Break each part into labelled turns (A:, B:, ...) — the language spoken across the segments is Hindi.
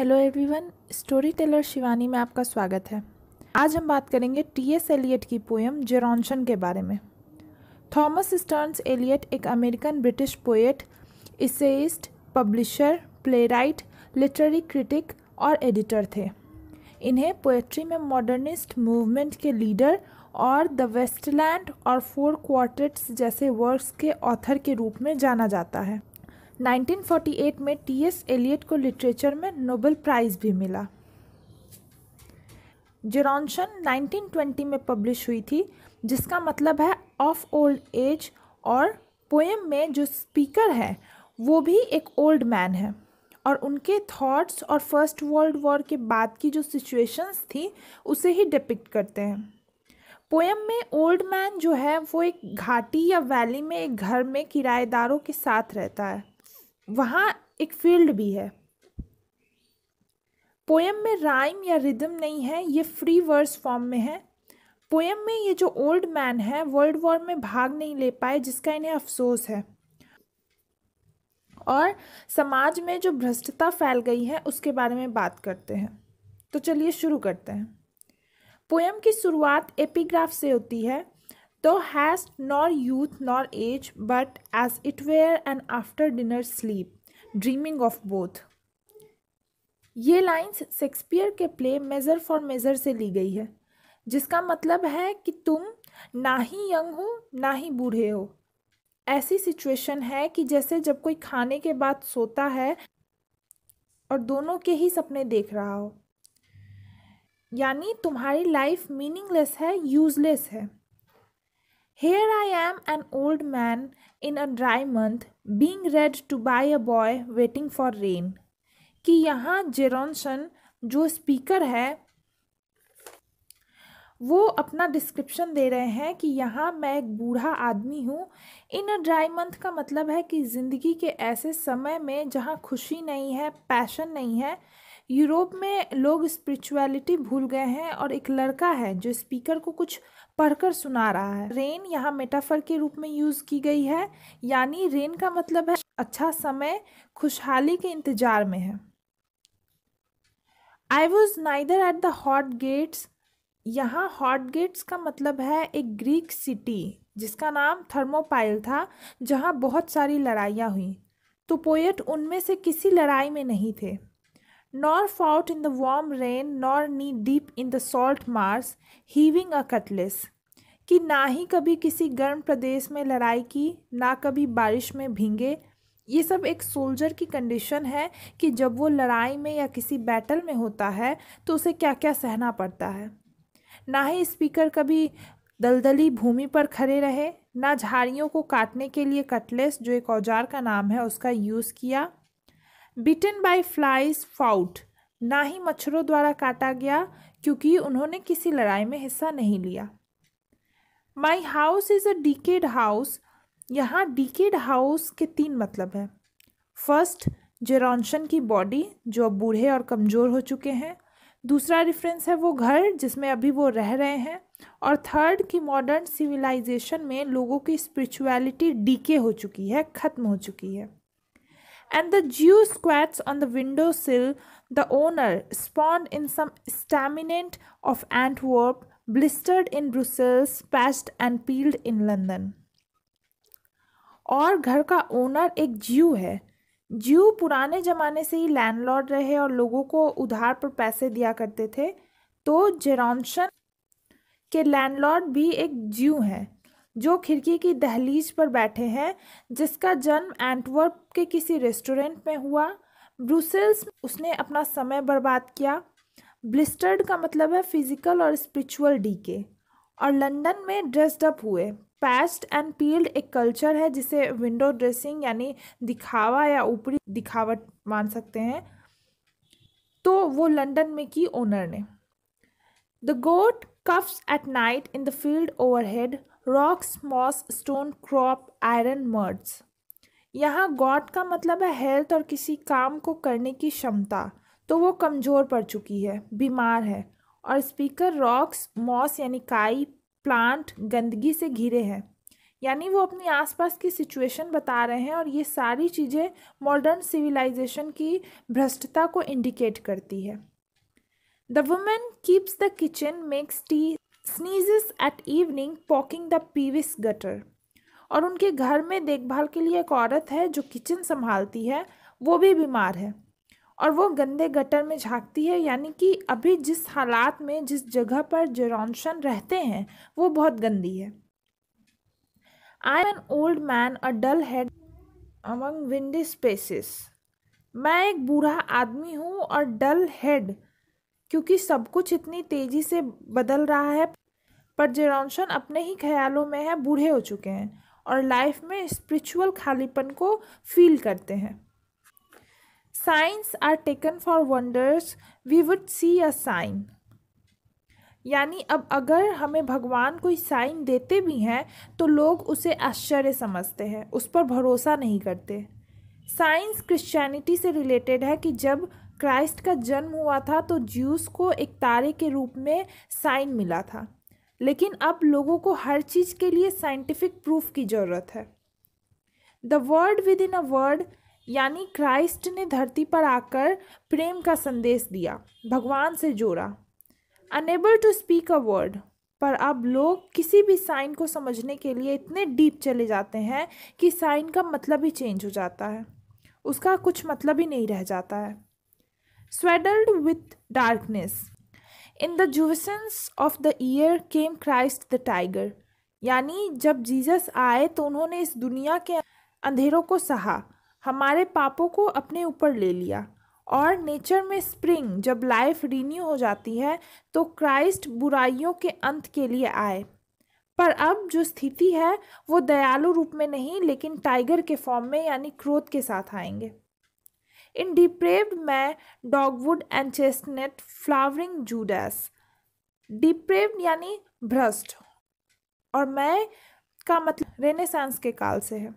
A: Hello everyone story teller Shivani में आपका स्वागत है आज हम बात करेंगे टी एस एलियट की पोएम जेरॉनशन के बारे में थॉमस स्टर्न्स एलियट एक American British poet essayist publisher playwright literary critic और एडिटर थे इन्हें पोएट्री में मॉडर्निस्ट मूवमेंट के लीडर और द वेस्टलैंड और फोर क्वार्टर्स जैसे वर्क्स के ऑथर के रूप में जाना जाता है 1948 में टी एस एलियट को लिटरेचर में नोबेल प्राइज़ भी मिला जेरॉनसन 1920 में पब्लिश हुई थी जिसका मतलब है ऑफ ओल्ड एज और पोएम में जो स्पीकर है वो भी एक ओल्ड मैन है और उनके थॉट्स और फर्स्ट वर्ल्ड वॉर के बाद की जो सिचुएशंस थी उसे ही डिपिक्ट करते हैं पोएम में ओल्ड मैन जो है वो एक घाटी या वैली में एक घर में किराएदारों के साथ रहता है वहाँ एक फील्ड भी है पोएम में राइम या रिदम नहीं है ये फ्री वर्स फॉर्म में है पोएम में ये जो ओल्ड मैन है वर्ल्ड वॉर में भाग नहीं ले पाए जिसका इन्हें अफसोस है और समाज में जो भ्रष्टता फैल गई है उसके बारे में बात करते हैं तो चलिए शुरू करते हैं पोएम की शुरुआत एपीग्राफ से होती है thou hast nor youth nor age, but as it were an after dinner sleep, dreaming of both. ये लाइंस शेक्सपियर के प्ले मेज़र फॉर मेज़र से ली गई है जिसका मतलब है कि तुम ना ही यंग हो ना ही बूढ़े हो ऐसी सिचुएशन है कि जैसे जब कोई खाने के बाद सोता है और दोनों के ही सपने देख रहा हो यानी तुम्हारी लाइफ मीनिंगलेस है यूजलेस है Here I am, an old man in a dry month, being read to by a boy waiting for rain. कि यहाँ जेरोनसन जो स्पीकर है वो अपना डिस्क्रिप्शन दे रहे हैं कि यहाँ मैं एक बूढ़ा आदमी हूँ इन अ ड्राई मंथ का मतलब है कि ज़िंदगी के ऐसे समय में जहाँ खुशी नहीं है पैशन नहीं है यूरोप में लोग स्पिरिचुअलिटी भूल गए हैं और एक लड़का है जो स्पीकर को कुछ पढ़कर सुना रहा है रेन यहाँ मेटाफर के रूप में यूज़ की गई है यानी रेन का मतलब है अच्छा समय खुशहाली के इंतजार में है I was neither at the hot gates यहाँ हॉट गेट्स का मतलब है एक ग्रीक सिटी जिसका नाम थर्मोपाइल था जहाँ बहुत सारी लड़ाइयाँ हुई तो पोएट उनमें से किसी लड़ाई में नहीं थे nor fought in the warm rain, nor knee deep in the salt marsh heaving a cutlass. कि ना ही कभी किसी गर्म प्रदेश में लड़ाई की ना कभी बारिश में भींगे ये सब एक सोल्जर की कंडीशन है कि जब वो लड़ाई में या किसी बैटल में होता है तो उसे क्या क्या सहना पड़ता है ना ही स्पीकर कभी दलदली भूमि पर खड़े रहे ना झाड़ियों को काटने के लिए कटलेस जो एक औजार का नाम है उसका यूज़ किया बिटन बाय फ्लाइज फाउट ना ही मच्छरों द्वारा काटा गया क्योंकि उन्होंने किसी लड़ाई में हिस्सा नहीं लिया my house is a decayed house यहाँ डीकेड हाउस के तीन मतलब हैं फर्स्ट जेरोंशन की बॉडी जो अब बूढ़े और कमज़ोर हो चुके हैं दूसरा रेफरेंस है वो घर जिसमें अभी वो रह रहे हैं और थर्ड कि मॉडर्न सिविलाइजेशन में लोगों की स्पिरिचुअलिटी डीके हो चुकी है ख़त्म हो चुकी है and the Jew squats on the window sill. The owner, spawned in some staminate of Antwerp, blistered in Brussels, patched and peeled in London. और घर का ओनर एक जीव है जीव पुराने ज़माने से ही लैंडलॉर्ड रहे और लोगों को उधार पर पैसे दिया करते थे तो जेरॉन्सन के लैंडलॉर्ड भी एक जीव हैं जो खिड़की की दहलीज पर बैठे हैं जिसका जन्म एंटवर्प के किसी रेस्टोरेंट में हुआ ब्रुसेल्स उसने अपना समय बर्बाद किया ब्लिस्टर्ड का मतलब है फिजिकल और स्पिरिचुअल डीके और लंदन में ड्रेस्ड अप हुए पैस्ट एंड पील्ड एक कल्चर है जिसे विंडो ड्रेसिंग यानी दिखावा या ऊपरी दिखावट मान सकते हैं तो वो लंदन में की ओनर ने the goat coughs at night in the field overhead rocks moss stonecrop iron merds यहाँ गॉड का मतलब है हेल्थ और किसी काम को करने की क्षमता तो वो कमज़ोर पड़ चुकी है बीमार है और स्पीकर रॉक्स मॉस यानी काई प्लांट गंदगी से घिरे हैं यानी वो अपनी आसपास की सिचुएशन बता रहे हैं और ये सारी चीज़ें मॉडर्न सिविलाइजेशन की भ्रष्टता को इंडिकेट करती है the woman keeps the kitchen makes tea sneezes at evening poking the peevish gutter और उनके घर में देखभाल के लिए एक औरत है जो किचन संभालती है वो भी बीमार है और वो गंदे गटर में झांकती है यानी कि अभी जिस हालात में जिस जगह पर जेरॉनसन रहते हैं वो बहुत गंदी है I am an old man a dull head among windy spaces मैं एक बूढ़ा आदमी हूँ और डल हेड क्योंकि सब कुछ इतनी तेज़ी से बदल रहा है पर जेरॉनसन अपने ही ख्यालों में है बूढ़े हो चुके हैं और लाइफ में स्पिरिचुअल खालीपन को फील करते हैं signs are taken for wonders we would see a sign यानी अब अगर हमें भगवान कोई साइन देते भी हैं तो लोग उसे आश्चर्य समझते हैं उस पर भरोसा नहीं करते साइंस क्रिश्चियनिटी से रिलेटेड है कि जब क्राइस्ट का जन्म हुआ था तो ज्यूस को एक तारे के रूप में साइन मिला था लेकिन अब लोगों को हर चीज़ के लिए साइंटिफिक प्रूफ की ज़रूरत है the word within a word यानी क्राइस्ट ने धरती पर आकर प्रेम का संदेश दिया भगवान से जोड़ा unable to speak a word पर अब लोग किसी भी साइन को समझने के लिए इतने डीप चले जाते हैं कि साइन का मतलब ही चेंज हो जाता है उसका कुछ मतलब ही नहीं रह जाता है swaddled with darkness. In the juvescence of the year came Christ the tiger यानी जब जीसस आए तो उन्होंने इस दुनिया के अंधेरों को सहा हमारे पापों को अपने ऊपर ले लिया और नेचर में स्प्रिंग जब लाइफ रीन्यू हो जाती है तो क्राइस्ट बुराइयों के अंत के लिए आए पर अब जो स्थिति है वो दयालु रूप में नहीं लेकिन टाइगर के फॉर्म में यानी क्रोध के साथ आएंगे in depraved May dogwood and chestnut flowering Judas depraved यानी भ्रष्ट और मैं का मतलब रेनेसांस के काल से है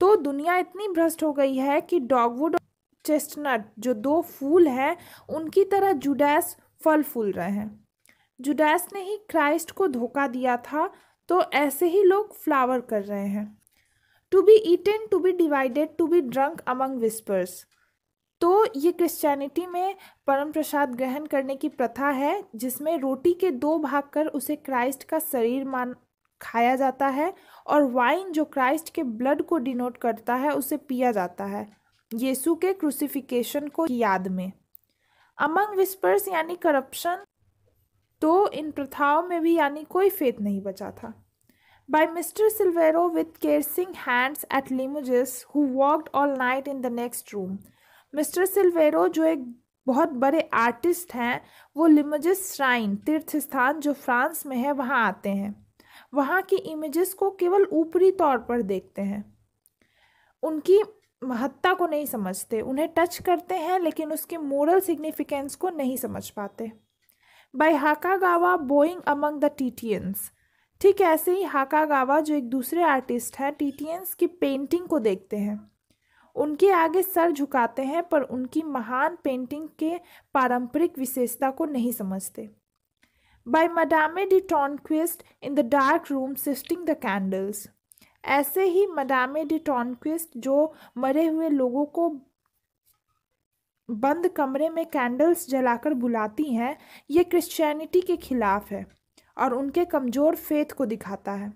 A: तो दुनिया इतनी भ्रष्ट हो गई है कि डॉगवुड और चेस्टनट जो दो फूल हैं उनकी तरह जुडैस फल फूल रहे हैं जुडैस ने ही क्राइस्ट को धोखा दिया था तो ऐसे ही लोग फ्लावर कर रहे हैं to be eaten to be divided to be drunk among whispers तो ये क्रिश्चियनिटी में परम प्रसाद ग्रहण करने की प्रथा है जिसमें रोटी के दो भाग कर उसे क्राइस्ट का शरीर मान खाया जाता है और वाइन जो क्राइस्ट के ब्लड को डिनोट करता है उसे पिया जाता है यीशु के क्रूसिफिकेशन को याद में अमंग विस्पर्स यानी करप्शन तो इन प्रथाओं में भी यानी कोई फेत नहीं बचा था by Mr. Silvero with caressing hands at Limoges, who walked all night in the next room. Mister Silvero जो एक बहुत बड़े आर्टिस्ट हैं वो लिमजिस श्राइन तीर्थ स्थान जो फ्रांस में है वहाँ आते हैं वहाँ की इमेजेस को केवल ऊपरी तौर पर देखते हैं उनकी महत्ता को नहीं समझते उन्हें टच करते हैं लेकिन उसके मोरल सिग्निफिकेंस को नहीं समझ पाते बाई हाका गावा बोइंग अमंग द टीटियंस ठीक ऐसे ही हाका गावा जो एक दूसरे आर्टिस्ट हैं टीटियंस की पेंटिंग को देखते हैं उनके आगे सर झुकाते हैं पर उनकी महान पेंटिंग के पारंपरिक विशेषता को नहीं समझते by Madame de Tornquist in the dark room shifting the candles ऐसे ही मडामे डी टॉनक्विस्ट जो मरे हुए लोगों को बंद कमरे में कैंडल्स जलाकर बुलाती हैं ये क्रिश्चियनिटी के खिलाफ है और उनके कमज़ोर फेथ को दिखाता है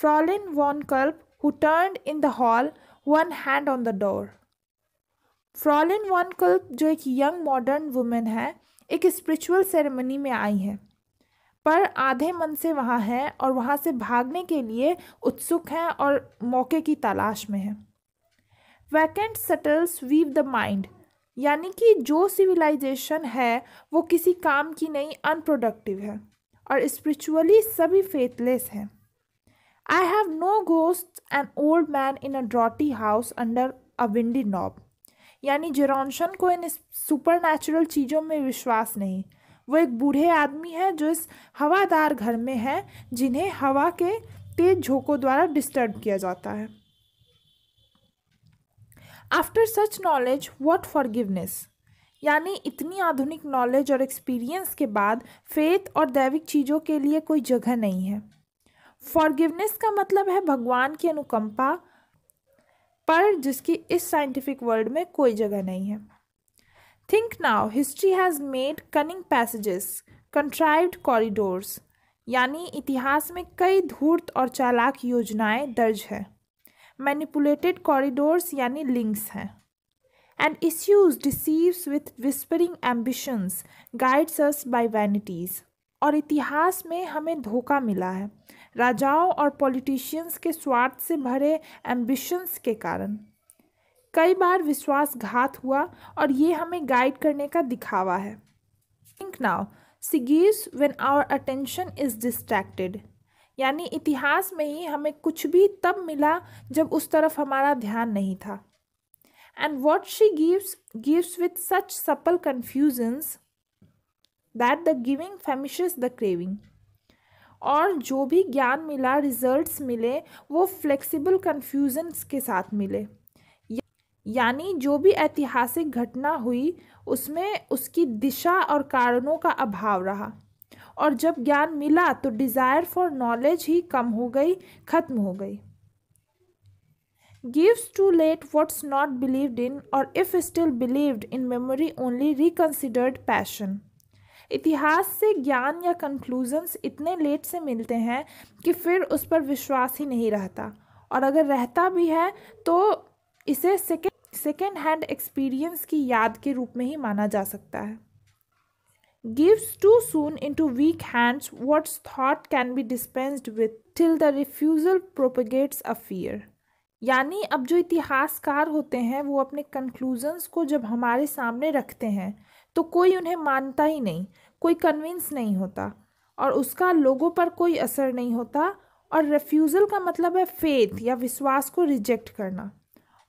A: Fraulein von Kulp who turn in the hall one hand on the door. Fraulein von Kulp जो एक यंग मॉडर्न वुमेन है एक स्पिरिचुअल सेरेमनी में आई है पर आधे मन से वहाँ है और वहाँ से भागने के लिए उत्सुक हैं और मौके की तलाश में है vacant shuttles weave the mind यानी कि जो सिविलाइजेशन है वो किसी काम की नहीं अनप्रोडक्टिव है और स्पिरिचुअली सभी फेथलेस हैं I have no ghosts, an old man in a draughty house under a windy knob. यानी जेरोनशन को इन सुपर नेचुरल चीज़ों में विश्वास नहीं वो एक बूढ़े आदमी है जो इस हवादार घर में है जिन्हें हवा के तेज झोंकों द्वारा डिस्टर्ब किया जाता है after such knowledge what forgiveness यानी इतनी आधुनिक नॉलेज और एक्सपीरियंस के बाद फेथ और दैविक चीज़ों के लिए कोई जगह नहीं है फॉरगिवनेस का मतलब है भगवान की अनुकंपा पर जिसकी इस साइंटिफिक वर्ल्ड में कोई जगह नहीं है think now history has made cunning passages contrived corridors यानी इतिहास में कई धूर्त और चालाक योजनाएं दर्ज हैं मैनिपुलेटेड कॉरिडोर्स यानी लिंक्स हैं and issues deceives with whispering ambitions guides us by vanities और इतिहास में हमें धोखा मिला है राजाओं और पॉलिटिशियंस के स्वार्थ से भरे एम्बिशंस के कारण कई बार विश्वासघात हुआ और ये हमें गाइड करने का दिखावा है think now she gives when our attention is distracted यानी इतिहास में ही हमें कुछ भी तब मिला जब उस तरफ हमारा ध्यान नहीं था and what she gives gives with such supple confusions that the giving famish the craving और जो भी ज्ञान मिला रिजल्ट्स मिले वो फ्लेक्सिबल कन्फ्यूजन्स के साथ मिले यानी जो भी ऐतिहासिक घटना हुई उसमें उसकी दिशा और कारणों का अभाव रहा और जब ज्ञान मिला तो डिज़ायर फॉर नॉलेज ही कम हो गई ख़त्म हो गई gives too late what's not believed in और if still believed in memory only reconsidered passion इतिहास से ज्ञान या कंक्लूजन्स इतने लेट से मिलते हैं कि फिर उस पर विश्वास ही नहीं रहता और अगर रहता भी है तो इसे सेकेंड सेकेंड हैंड एक्सपीरियंस की याद के रूप में ही माना जा सकता है too soon into weak hands what's thought can be dispensed with till the refusal propagates a fear यानी अब जो इतिहासकार होते हैं वो अपने कंक्लूजन्स को जब हमारे सामने रखते हैं तो कोई उन्हें मानता ही नहीं कोई कन्विंस नहीं होता और उसका लोगों पर कोई असर नहीं होता और रेफ्यूज़ल का मतलब है फेथ या विश्वास को रिजेक्ट करना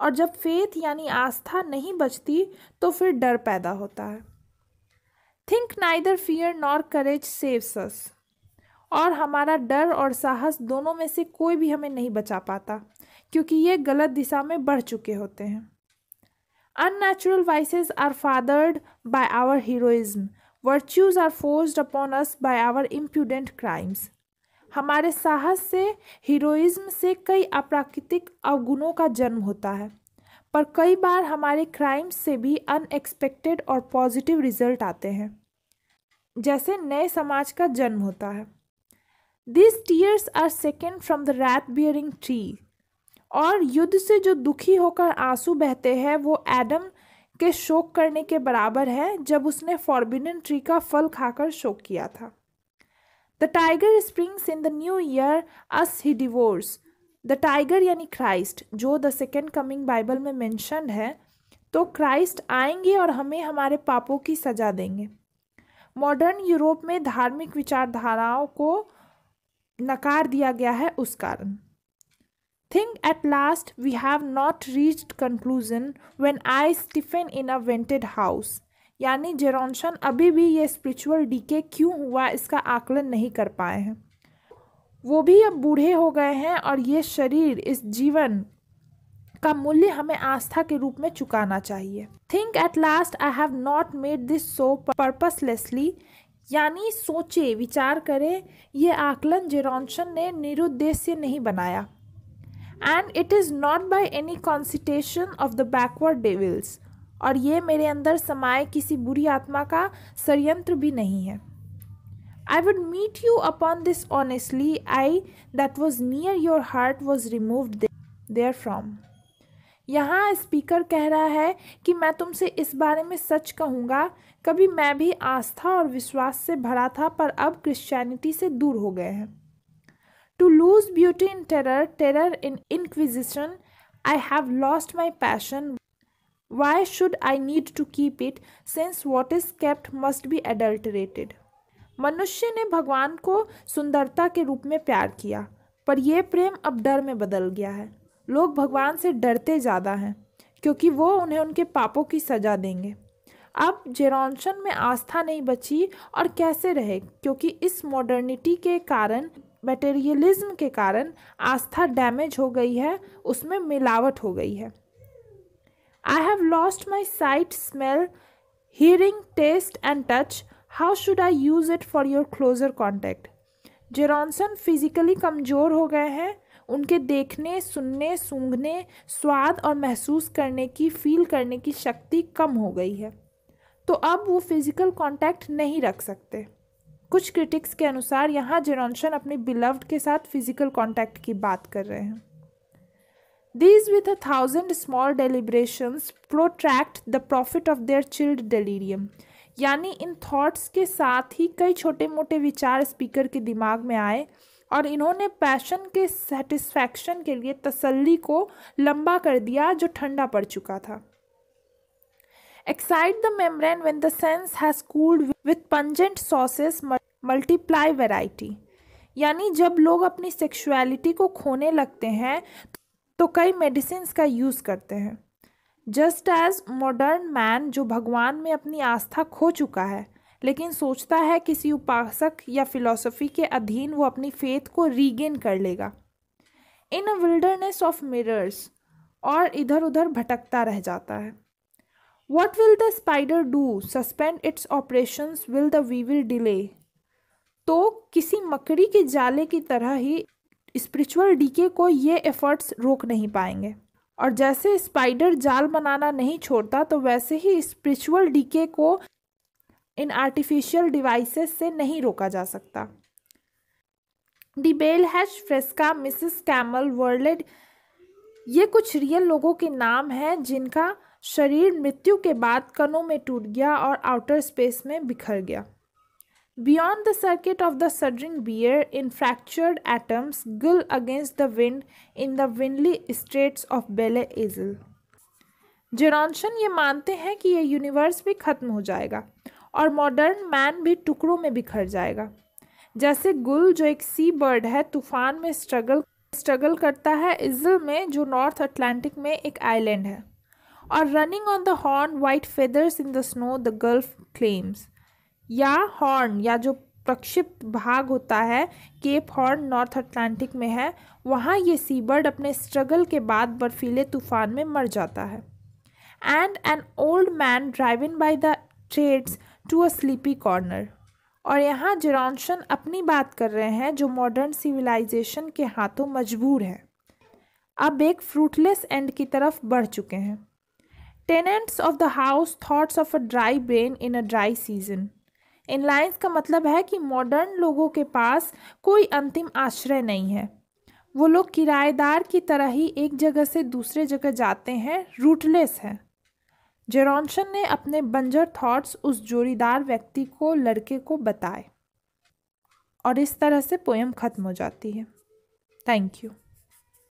A: और जब फेथ यानी आस्था नहीं बचती तो फिर डर पैदा होता है think neither fear nor courage saves us और हमारा डर और साहस दोनों में से कोई भी हमें नहीं बचा पाता क्योंकि ये गलत दिशा में बढ़ चुके होते हैं Unnatural vices are fathered by our heroism. Virtues are forced upon us by our impudent crimes. हमारे साहस से हीरोइज्म से कई अप्राकृतिक अवगुणों का जन्म होता है पर कई बार हमारे क्राइम्स से भी अनएक्सपेक्टेड और पॉजिटिव रिजल्ट आते हैं जैसे नए समाज का जन्म होता है these tears are shaken from the wrath bearing tree और युद्ध से जो दुखी होकर आंसू बहते हैं वो एडम के शोक करने के बराबर है जब उसने फॉर्बिनन ट्री का फल खाकर शोक किया था the tiger springs in the new year us he devours the tiger यानी क्राइस्ट जो द सेकेंड कमिंग बाइबल में मैंशन है तो क्राइस्ट आएंगे और हमें हमारे पापों की सजा देंगे मॉडर्न यूरोप में धार्मिक विचारधाराओं को नकार दिया गया है उस कारण Think at last we have not reached conclusion when I stiffen in a vented house. यानी जेरोनशन अभी भी ये स्पिरिचुअल डीके क्यों हुआ इसका आकलन नहीं कर पाए हैं वो भी अब बूढ़े हो गए हैं और ये शरीर इस जीवन का मूल्य हमें आस्था के रूप में चुकाना चाहिए think at last I have not made this show purposelessly यानी सोचे विचार करें ये आकलन जेरोनशन ने निरुद्देश्य नहीं बनाया and it is not by any concitation of the backward devils और ये मेरे अंदर समाये किसी बुरी आत्मा का षडयंत्र भी नहीं है I would meet you upon this honestly I that was near your heart was removed देयर फ्रॉम यहाँ स्पीकर कह रहा है कि मैं तुमसे इस बारे में सच कहूँगा कभी मैं भी आस्था और विश्वास से भरा था पर अब क्रिश्चियनिटी से दूर हो गए हैं To lose beauty in terror, terror in inquisition, I have lost my passion. Why should I need to keep it, since what is kept must be adulterated? मनुष्य ने भगवान को सुंदरता के रूप में प्यार किया पर यह प्रेम अब डर में बदल गया है लोग भगवान से डरते ज़्यादा हैं क्योंकि वो उन्हें उनके पापों की सज़ा देंगे अब जेरोनशन में आस्था नहीं बची और कैसे रहे क्योंकि इस मॉडर्निटी के कारण मटेरियलिज्म के कारण आस्था डैमेज हो गई है उसमें मिलावट हो गई है I have lost my sight smell hearing taste and touch how should I use it for your closer contact Gerontion physically कमज़ोर हो गए हैं उनके देखने सुनने सूंघने स्वाद और महसूस करने की फील करने की शक्ति कम हो गई है तो अब वो फिज़िकल कांटेक्ट नहीं रख सकते कुछ क्रिटिक्स के अनुसार यहाँ जेरोनसन अपने बिलव्ड के साथ फिजिकल कॉन्टैक्ट की बात कर रहे हैं these with a thousand small deliberations protract the profit of their chilled delirium यानी इन थॉट्स के साथ ही कई छोटे मोटे विचार स्पीकर के दिमाग में आए और इन्होंने पैशन के सेटिस्फैक्शन के लिए तसल्ली को लंबा कर दिया जो ठंडा पड़ चुका था Excite the membrane when the sense has cooled with pungent sauces multiply variety. यानी जब लोग अपनी सेक्सुअलिटी को खोने लगते हैं तो कई मेडिसिन का यूज़ करते हैं जस्ट एज मॉडर्न मैन जो भगवान में अपनी आस्था खो चुका है लेकिन सोचता है किसी उपासक या फिलोसफी के अधीन वो अपनी फेथ को रीगेन कर लेगा in a wilderness of mirrors और इधर उधर भटकता रह जाता है What will the spider do? Suspend its operations? Will the weevil delay? तो किसी मकड़ी के जाले की तरह ही स्पिरिचुअल डीके को ये एफर्ट्स रोक नहीं पाएंगे और जैसे स्पाइडर जाल बनाना नहीं छोड़ता तो वैसे ही स्पिरिचुअल डीके को इन आर्टिफिशियल डिवाइसेस से नहीं रोका जा सकता De Bailhache Fresca Mrs Cammel whirled ये कुछ रियल लोगों के नाम हैं जिनका शरीर मृत्यु के बाद कणों में टूट गया और आउटर स्पेस में बिखर गया beyond the circuit of the shuddering Bear in fractured atoms gull against the wind in the windy straits of Belle Isle. Gerontion ये मानते हैं कि यह यूनिवर्स भी ख़त्म हो जाएगा और मॉडर्न मैन भी टुकड़ों में बिखर जाएगा जैसे गुल जो एक सी बर्ड है तूफान में स्ट्रगल स्ट्रगल करता है इजल में जो नॉर्थ अटलांटिक में एक आइलैंड है और running on the horn white feathers in the snow the gulf claims या हॉर्न या जो प्रक्षिप्त भाग होता है केप हॉर्न नॉर्थ अटलांटिक में है वहाँ ये सीबर्ड अपने स्ट्रगल के बाद बर्फीले तूफान में मर जाता है and an old man driven by the trades to a sleepy corner और यहाँ जरॉन्शन अपनी बात कर रहे हैं जो मॉडर्न सिविलाइजेशन के हाथों मजबूर है अब एक फ्रूटलेस एंड की तरफ बढ़ चुके हैं tenants of the house thoughts of a dry brain in a dry season इन लाइन्स का मतलब है कि मॉडर्न लोगों के पास कोई अंतिम आश्रय नहीं है वो लोग किराएदार की तरह ही एक जगह से दूसरे जगह जाते हैं रूटलेस हैं जेरोनशन ने अपने बंजर थॉट्स उस जोड़ीदार व्यक्ति को लड़के को बताए और इस तरह से पोएम ख़त्म हो जाती है थैंक यू